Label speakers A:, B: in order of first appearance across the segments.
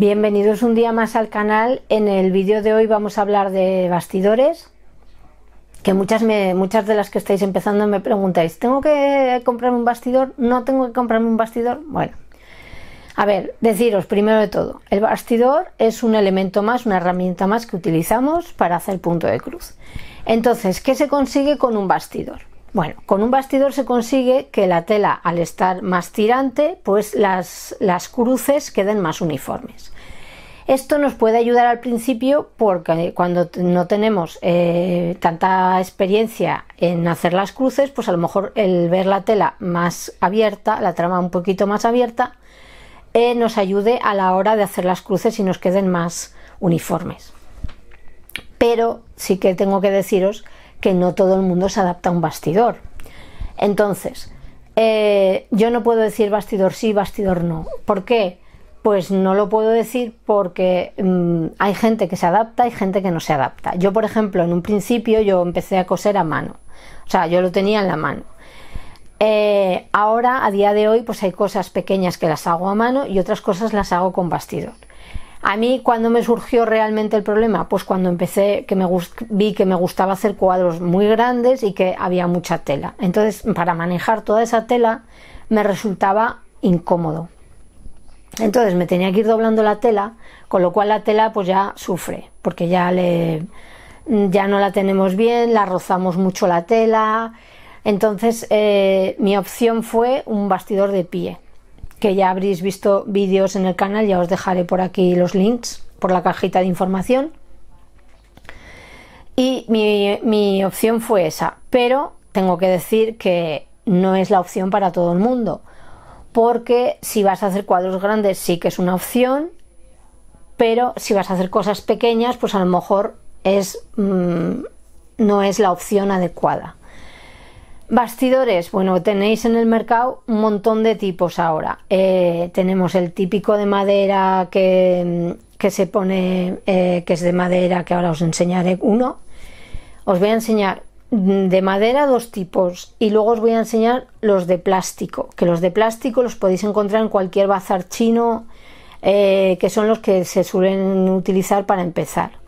A: Bienvenidos un día más al canal. En el vídeo de hoy vamos a hablar de bastidores. Que muchas, muchas de las que estáis empezando me preguntáis, ¿tengo que comprarme un bastidor? ¿No tengo que comprarme un bastidor? Bueno, a ver, deciros primero de todo, el bastidor es un elemento más, una herramienta más que utilizamos para hacer punto de cruz. Entonces, ¿qué se consigue con un bastidor? Bueno, con un bastidor se consigue que la tela, al estar más tirante, pues las, las cruces queden más uniformes. Esto nos puede ayudar al principio porque cuando no tenemos eh, tanta experiencia en hacer las cruces, pues a lo mejor el ver la tela más abierta, la trama un poquito más abierta, eh, nos ayude a la hora de hacer las cruces y nos queden más uniformes. Pero sí que tengo que deciros que no todo el mundo se adapta a un bastidor. Entonces, eh, yo no puedo decir bastidor sí, bastidor no. ¿Por qué? Pues no lo puedo decir porque mm, hay gente que se adapta y gente que no se adapta. Yo, por ejemplo, en un principio yo empecé a coser a mano. O sea, yo lo tenía en la mano. Eh, ahora, a día de hoy, pues hay cosas pequeñas que las hago a mano y otras cosas las hago con bastidor. A mí, cuando me surgió realmente el problema? Pues cuando empecé, que me vi que me gustaba hacer cuadros muy grandes y que había mucha tela. Entonces, para manejar toda esa tela me resultaba incómodo. Entonces me tenía que ir doblando la tela, con lo cual la tela pues ya sufre, porque ya le ya no la tenemos bien, la rozamos mucho la tela. Entonces eh, mi opción fue un bastidor de pie, que ya habréis visto vídeos en el canal, ya os dejaré por aquí los links, por la cajita de información. Y mi, opción fue esa, pero tengo que decir que no es la opción para todo el mundo, porque si vas a hacer cuadros grandes sí que es una opción, pero si vas a hacer cosas pequeñas, pues a lo mejor es, mm, no es la opción adecuada. Bastidores, bueno, tenéis en el mercado un montón de tipos ahora. Eh, tenemos el típico de madera que, mm, se pone, eh, que es de madera, que ahora os enseñaré uno. Os voy a enseñar mm, de madera dos tipos y luego os voy a enseñar los de plástico, que los de plástico los podéis encontrar en cualquier bazar chino, eh, que son los que se suelen utilizar para empezar.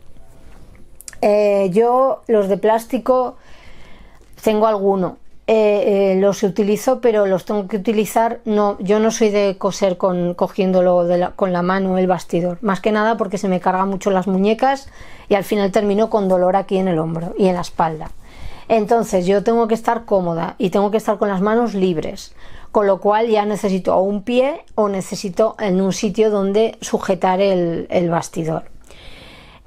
A: yo los de plástico tengo alguno, eh, eh, los utilizo, pero los tengo que utilizar. No, yo no soy de coser con, cogiéndolo con la mano el bastidor, más que nada porque se me cargan mucho las muñecas y al final termino con dolor aquí en el hombro y en la espalda. Entonces yo tengo que estar cómoda y tengo que estar con las manos libres, con lo cual ya necesito un pie o necesito en un sitio donde sujetar el, bastidor.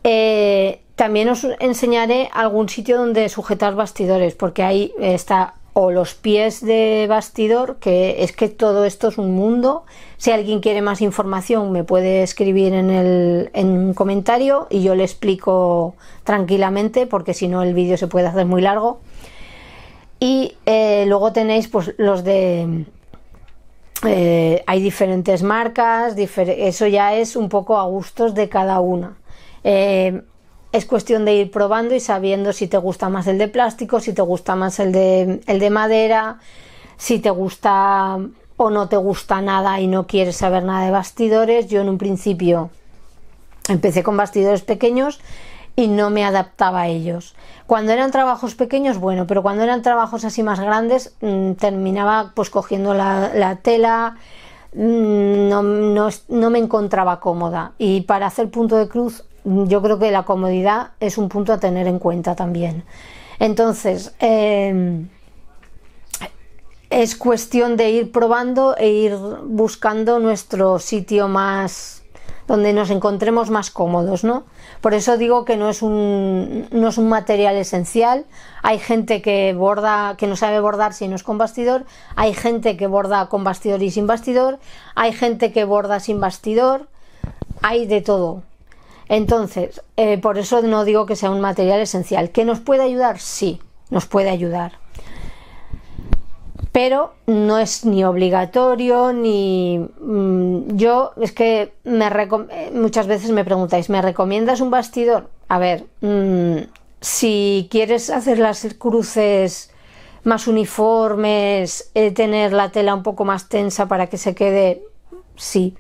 A: Eh, también os enseñaré algún sitio donde sujetar bastidores, porque ahí está o los pies de bastidor, que es que todo esto es un mundo. Si alguien quiere más información me puede escribir en, el, un comentario y yo le explico tranquilamente porque si no el vídeo se puede hacer muy largo. Y eh, luego tenéis pues los de... Eh, hay diferentes marcas, eso ya es un poco a gustos de cada una. Eh, es cuestión de ir probando y sabiendo si te gusta más el de plástico, si te gusta más el de, el de madera, si te gusta o no te gusta nada y no quieres saber nada de bastidores. Yo en un principio empecé con bastidores pequeños y no me adaptaba a ellos. Cuando eran trabajos pequeños, bueno, pero cuando eran trabajos así más grandes, mm, terminaba pues cogiendo la, tela, mm, no, no me encontraba cómoda. Y para hacer punto de cruz yo creo que la comodidad es un punto a tener en cuenta también. Entonces, em, es cuestión de ir probando e ir buscando nuestro sitio más donde nos encontremos más cómodos, ¿no? Por eso digo que no es un, no es un material esencial. Hay gente que borda, que no sabe bordar si no es con bastidor, hay gente que borda con bastidor y sin bastidor, hay gente que borda sin bastidor, hay de todo. Entonces, eh, por eso no digo que sea un material esencial. ¿Que nos puede ayudar? Sí, nos puede ayudar. Pero no es ni obligatorio, ni... Mm, yo, es que me eh, muchas veces me preguntáis, ¿me recomiendas un bastidor? A ver, mm, si quieres hacer las cruces más uniformes, eh, tener la tela un poco más tensa para que se quede, sí.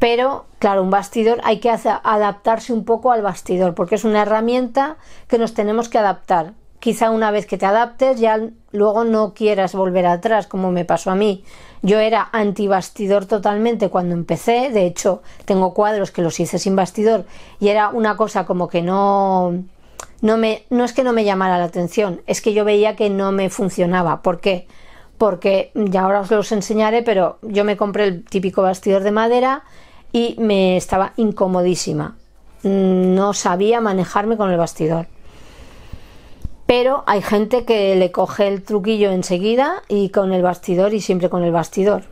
A: Pero, claro, un bastidor hay que adaptarse un poco al bastidor, porque es una herramienta que nos tenemos que adaptar. Quizá una vez que te adaptes, ya luego no quieras volver atrás, como me pasó a mí. Yo era antibastidor totalmente cuando empecé, de hecho tengo cuadros que los hice sin bastidor y era una cosa como que no no me no es que no me llamara la atención, es que yo veía que no me funcionaba. ¿Por qué? Porque ya ahora os los enseñaré, pero yo me compré el típico bastidor de madera y me estaba incomodísima. Mm, no sabía manejarme con el bastidor. Pero hay gente que le coge el truquillo enseguida y con el bastidor y siempre con el bastidor.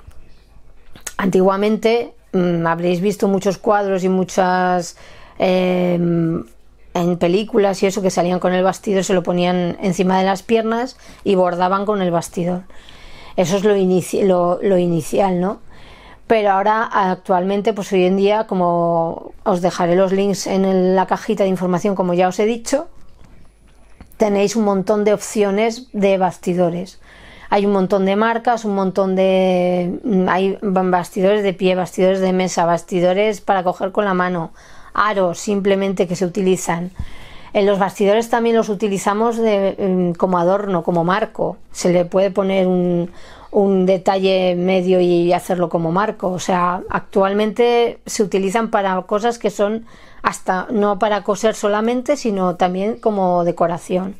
A: Antiguamente mm, habréis visto muchos cuadros y muchas em, en películas y eso que salían con el bastidor, se lo ponían encima de las piernas y bordaban con el bastidor. Eso es lo inicial, ¿no? pero ahora actualmente, pues hoy en día, como os dejaré los links en la cajita de información, como ya os he dicho, tenéis un montón de opciones de bastidores. Hay un montón de marcas, un montón de... Mm, hay bastidores de pie, bastidores de mesa, bastidores para coger con la mano, aros simplemente que se utilizan. En los bastidores también los utilizamos mm, como adorno, como marco. Se le puede poner un, un detalle medio y hacerlo como marco. O sea, actualmente se utilizan para cosas que son hasta no para coser solamente, sino también como decoración.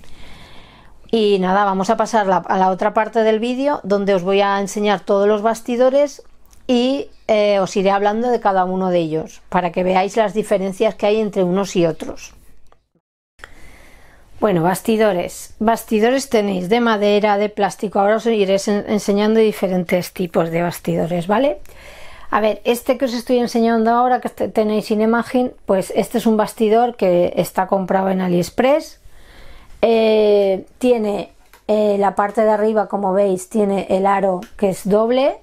A: Y nada, vamos a pasar a la otra parte del vídeo donde os voy a enseñar todos los bastidores y eh, os iré hablando de cada uno de ellos para que veáis las diferencias que hay entre unos y otros. Bueno, bastidores. Bastidores tenéis de madera, de plástico. Ahora os iré enseñando diferentes tipos de bastidores, ¿vale? A ver, este que os estoy enseñando ahora, que tenéis sin imagen, pues este es un bastidor que está comprado en AliExpress. Eh, tiene eh, la parte de arriba, como veis, tiene el aro que es doble.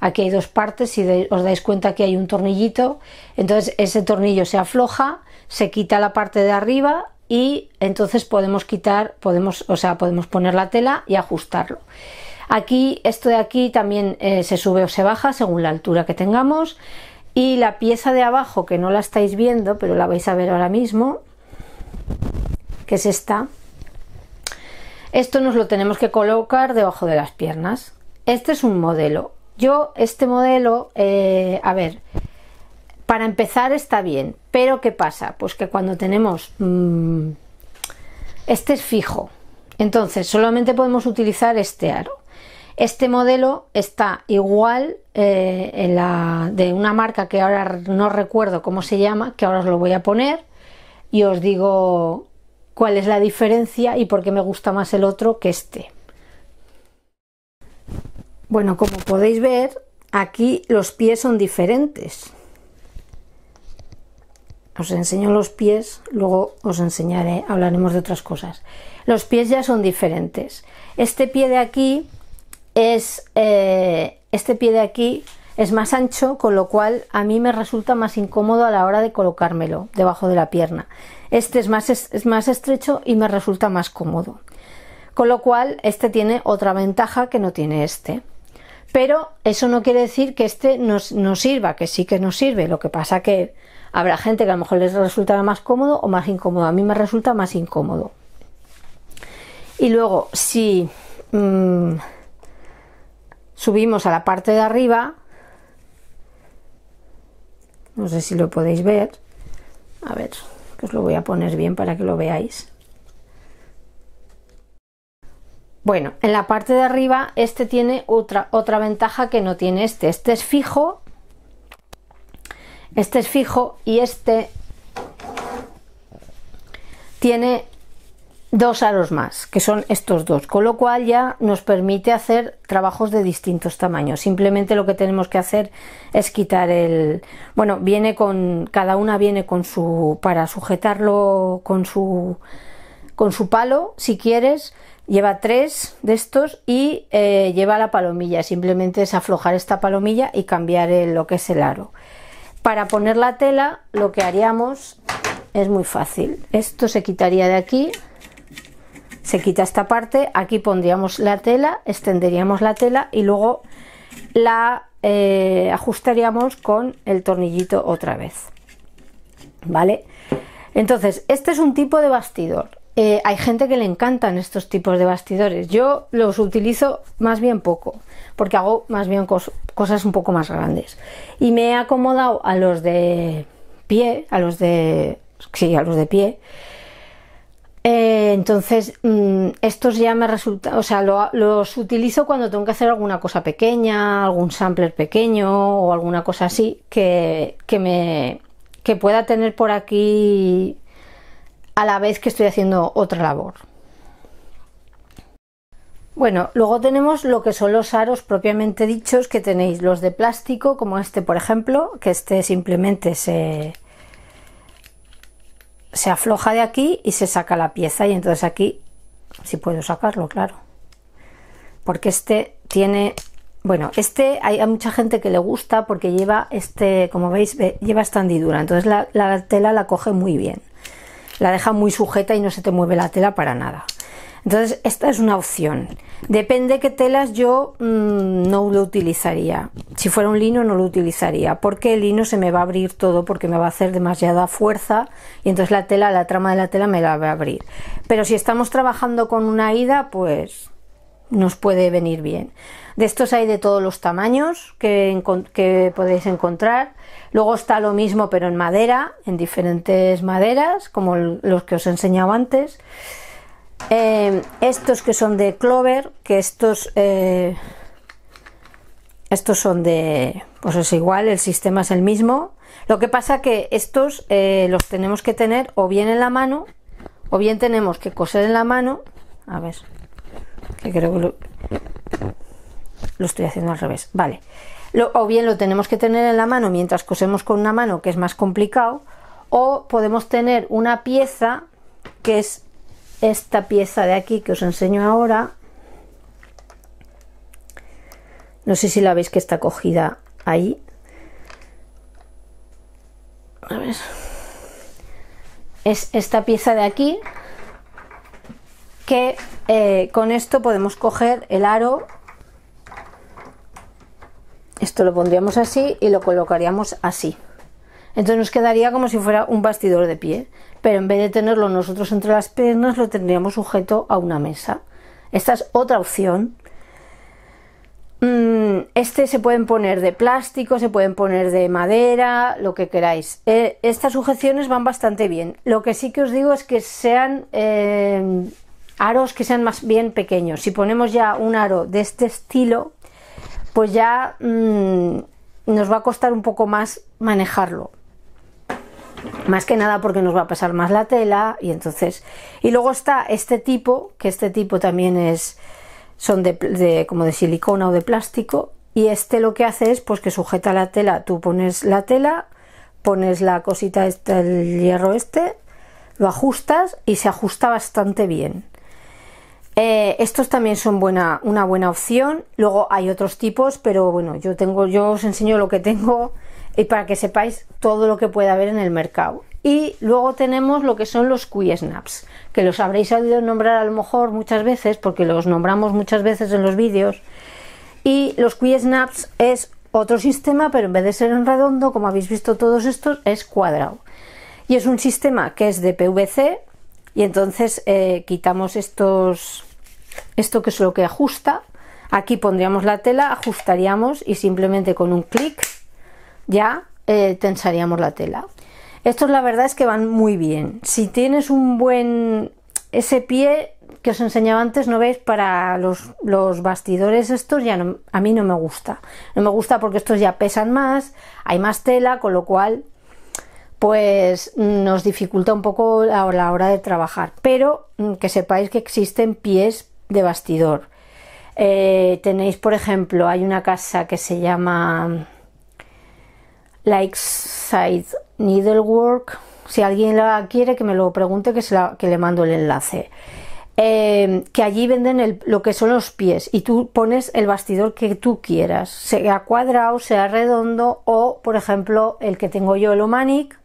A: Aquí hay dos partes, si os dais cuenta que hay un tornillito. Entonces ese tornillo se afloja, se quita la parte de arriba y entonces podemos quitar, podemos, o sea, podemos poner la tela y ajustarlo. Aquí, esto de aquí también eh, se sube o se baja según la altura que tengamos. Y la pieza de abajo, que no la estáis viendo, pero la vais a ver ahora mismo, que es esta. Esto nos lo tenemos que colocar debajo de las piernas. Este es un modelo. Yo, este modelo, eh, a ver, para empezar está bien, pero ¿qué pasa? Pues que cuando tenemos... Mm, este es fijo. Entonces, solamente podemos utilizar este aro. Este modelo está igual eh, en la, de una marca que ahora no recuerdo cómo se llama, que ahora os lo voy a poner y os digo cuál es la diferencia y por qué me gusta más el otro que este. Bueno, como podéis ver, aquí los pies son diferentes os enseño los pies, luego os enseñaré, hablaremos de otras cosas. Los pies ya son diferentes. Este pie de aquí es, eh, este pie de aquí es más ancho, con lo cual a mí me resulta más incómodo a la hora de colocármelo debajo de la pierna. Este es más, es más estrecho y me resulta más cómodo. Con lo cual, este tiene otra ventaja que no tiene este. Pero eso no quiere decir que este nos, sirva, que sí que nos sirve. Lo que pasa que Habrá gente que a lo mejor les resultará más cómodo o más incómodo. A mí me resulta más incómodo. Y luego, si mm, subimos a la parte de arriba, no sé si lo podéis ver. A ver, que os lo voy a poner bien para que lo veáis. Bueno, en la parte de arriba este tiene otra, otra ventaja que no tiene este. Este es fijo este es fijo y este tiene dos aros más, que son estos dos, con lo cual ya nos permite hacer trabajos de distintos tamaños. Simplemente lo que tenemos que hacer es quitar el, bueno, viene con cada una viene con su para sujetarlo con su con su palo, si quieres, lleva tres de estos y eh, lleva la palomilla. Simplemente es aflojar esta palomilla y cambiar el, lo que es el aro. Para poner la tela lo que haríamos es muy fácil. Esto se quitaría de aquí, se quita esta parte, aquí pondríamos la tela, extenderíamos la tela y luego la eh, ajustaríamos con el tornillito otra vez. ¿Vale? Entonces, este es un tipo de bastidor. Eh, hay gente que le encantan estos tipos de bastidores. Yo los utilizo más bien poco, porque hago más bien cosas un poco más grandes. Y me he acomodado a los de pie, a los de... Sí, a los de pie. Eh, entonces, mm, estos ya me resultan, o sea, los utilizo cuando tengo que hacer alguna cosa pequeña, algún sampler pequeño o alguna cosa así que, que me que pueda tener por aquí a la vez que estoy haciendo otra labor. Bueno, luego tenemos lo que son los aros propiamente dichos que tenéis, los de plástico, como este por ejemplo, que este simplemente se, se afloja de aquí y se saca la pieza y entonces aquí, si puedo sacarlo, claro, porque este tiene, bueno, este hay, a mucha gente que le gusta porque lleva este, como veis, lleva esta hendidura, entonces la tela la coge muy bien la deja muy sujeta y no se te mueve la tela para nada. Entonces, esta es una opción. Depende qué telas yo mm, no lo utilizaría. Si fuera un lino no lo utilizaría, porque el lino se me va a abrir todo, porque me va a hacer demasiada fuerza y entonces la tela, la trama de la tela me la va a abrir. Pero si estamos trabajando con una ida, pues nos puede venir bien. De estos hay de todos los tamaños que, podéis encontrar. Luego está lo mismo pero en madera, en diferentes maderas, como los que os he enseñado antes. Eh, estos que son de clover, que estos, eh, estos son de, pues es igual, el sistema es el mismo. Lo que pasa que estos eh, los tenemos que tener o bien en la mano, o bien tenemos que coser en la mano. A ver, que creo que lo, estoy haciendo al revés. Vale. o bien lo tenemos que tener en la mano mientras cosemos con una mano, que es más complicado, o podemos tener una pieza que es esta pieza de aquí que os enseño ahora. No sé si la veis que está cogida ahí. Es esta pieza de aquí que eh, con esto podemos coger el aro esto lo pondríamos así y lo colocaríamos así entonces nos quedaría como si fuera un bastidor de pie pero en vez de tenerlo nosotros entre las piernas lo tendríamos sujeto a una mesa esta es otra opción mm, este se pueden poner de plástico, se pueden poner de madera, lo que queráis. Eh, estas sujeciones van bastante bien. Lo que sí que os digo es que sean eh, aros que sean más bien pequeños. Si ponemos ya un aro de este estilo, pues ya mm, nos va a costar un poco más manejarlo. Más que nada porque nos va a pasar más la tela y entonces... Y luego está este tipo, que este tipo también es... son de, como de silicona o de plástico y este lo que hace es pues que sujeta la tela, tú pones la tela, pones la cosita esta, el hierro este, lo ajustas y se ajusta bastante bien. Eh, estos también son buena, una buena opción. Luego hay otros tipos, pero bueno, yo tengo, yo os enseño lo que tengo y eh, para que sepáis todo lo que puede haber en el mercado. Y luego tenemos lo que son los QSnaps, snaps, que los habréis oído nombrar a lo mejor muchas veces, porque los nombramos muchas veces en los vídeos. Y los QI snaps es otro sistema, pero en vez de ser en redondo, como habéis visto todos estos, es cuadrado. Y es un sistema que es de PVC, y entonces eh, quitamos estos esto que es lo que ajusta aquí pondríamos la tela ajustaríamos y simplemente con un clic ya eh, tensaríamos la tela estos la verdad es que van muy bien si tienes un buen ese pie que os enseñaba antes, no veis, para los, los bastidores estos ya no, a mí no me gusta. No me gusta porque estos ya pesan más, hay más tela, con lo cual pues nos dificulta un poco a la hora de trabajar. Pero mm, que sepáis que existen pies de bastidor. Eh, tenéis, por ejemplo, hay una casa que se llama Lakeside Needlework. Si alguien la quiere, que me lo pregunte, que, la, que le mando el enlace. Eh, que allí venden lo que son los pies y tú pones el bastidor que tú quieras, sea cuadrado, sea redondo o, por ejemplo, el que tengo yo, el Omanic,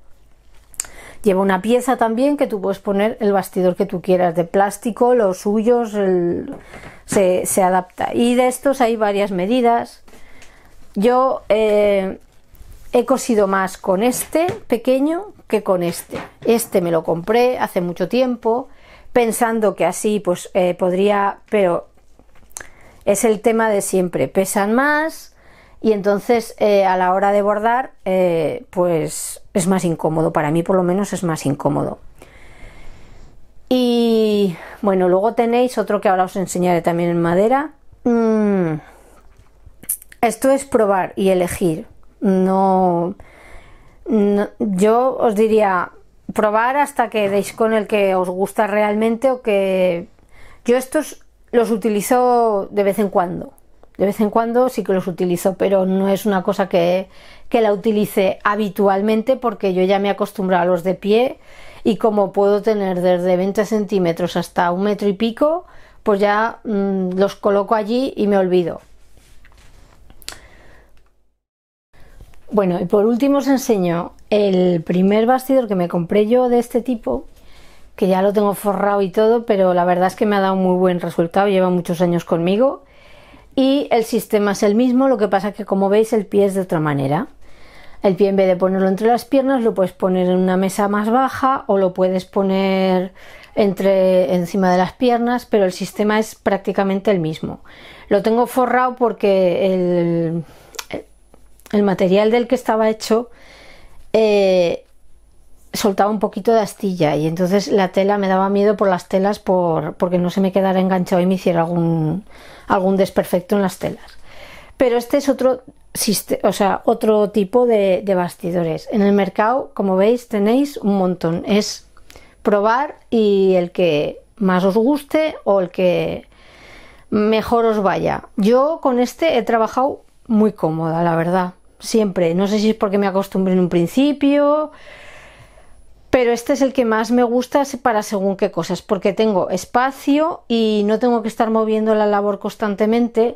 A: Lleva una pieza también que tú puedes poner el bastidor que tú quieras, de plástico, los suyos, se, se, adapta. Y de estos hay varias medidas. Yo eh, he cosido más con este pequeño que con este. Este me lo compré hace mucho tiempo, pensando que así pues eh, podría, pero es el tema de siempre. Pesan más, y entonces eh, a la hora de bordar eh, pues es más incómodo, para mí por lo menos es más incómodo. Y bueno, luego tenéis otro que ahora os enseñaré también en madera. Mm, esto es probar y elegir. No, no, yo os diría probar hasta que deis con el que os gusta realmente o que yo estos los utilizo de vez en cuando de vez en cuando sí que los utilizo, pero no es una cosa que, la utilice habitualmente porque yo ya me he acostumbrado a los de pie y como puedo tener desde 20 centímetros hasta un metro y pico, pues ya mm, los coloco allí y me olvido. Bueno, y por último os enseño el primer bastidor que me compré yo de este tipo, que ya lo tengo forrado y todo, pero la verdad es que me ha dado muy buen resultado, lleva muchos años conmigo y el sistema es el mismo, lo que pasa que como veis el pie es de otra manera. El pie en vez de ponerlo entre las piernas lo puedes poner en una mesa más baja o lo puedes poner entre encima de las piernas, pero el sistema es prácticamente el mismo. Lo tengo forrado porque el, el material del que estaba hecho eh, soltaba un poquito de astilla y entonces la tela me daba miedo por las telas por, porque no se me quedara enganchado y me hiciera algún, algún desperfecto en las telas. Pero este es otro, o sea, otro tipo de, de bastidores. En el mercado, como veis, tenéis un montón. Es probar y el que más os guste o el que mejor os vaya. Yo con este he trabajado muy cómoda, la verdad. Siempre. No sé si es porque me acostumbré en un principio pero este es el que más me gusta para según qué cosas, porque tengo espacio y no tengo que estar moviendo la labor constantemente.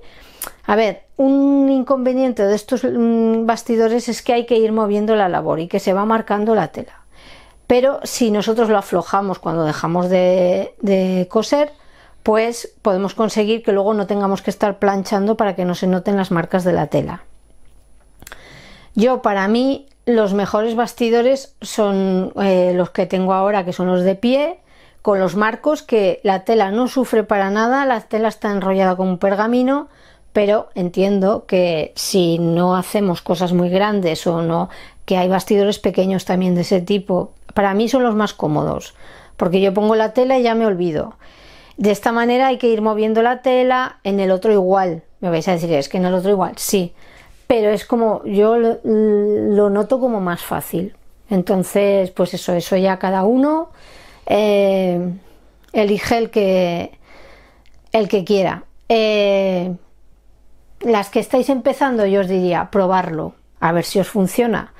A: A ver, un inconveniente de estos mm, bastidores es que hay que ir moviendo la labor y que se va marcando la tela. Pero si nosotros lo aflojamos cuando dejamos de, de coser, pues podemos conseguir que luego no tengamos que estar planchando para que no se noten las marcas de la tela. Yo para mí los mejores bastidores son eh, los que tengo ahora, que son los de pie, con los marcos que la tela no sufre para nada, la tela está enrollada con un pergamino, pero entiendo que si no hacemos cosas muy grandes o no, que hay bastidores pequeños también de ese tipo, para mí son los más cómodos, porque yo pongo la tela y ya me olvido. De esta manera hay que ir moviendo la tela, en el otro igual. Me vais a decir, es que en el otro igual, sí, pero es como yo lo, noto como más fácil. Entonces, pues eso, eso ya cada uno eh, elige el que el que quiera. Eh, las que estáis empezando, yo os diría, probarlo, a ver si os funciona.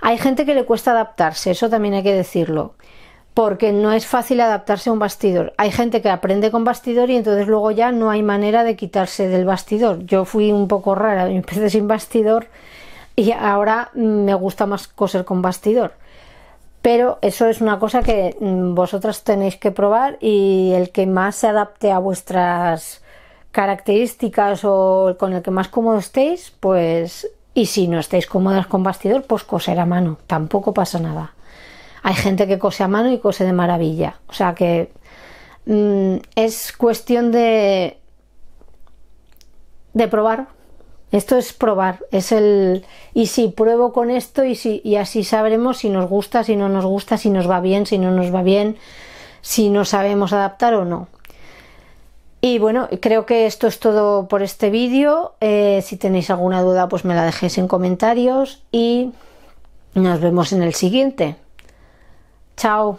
A: Hay gente que le cuesta adaptarse, eso también hay que decirlo porque no es fácil adaptarse a un bastidor. Hay gente que aprende con bastidor y entonces luego ya no hay manera de quitarse del bastidor. Yo fui un poco rara, empecé sin bastidor y ahora mm, me gusta más coser con bastidor. Pero eso es una cosa que mm, vosotras tenéis que probar y el que más se adapte a vuestras características o con el que más cómodo estéis, pues... Y si no estáis cómodas con bastidor, pues coser a mano, tampoco pasa nada. Hay gente que cose a mano y cose de maravilla. O sea que mm, es cuestión de, de probar. Esto es probar, es el y si pruebo con esto y si así sabremos si nos gusta, si no nos gusta, si nos va bien, si no nos va bien, si nos sabemos adaptar o no. Y bueno, creo que esto es todo por este vídeo. Eh, si tenéis alguna duda, pues me la dejéis en comentarios y nos vemos en el siguiente. Tchau!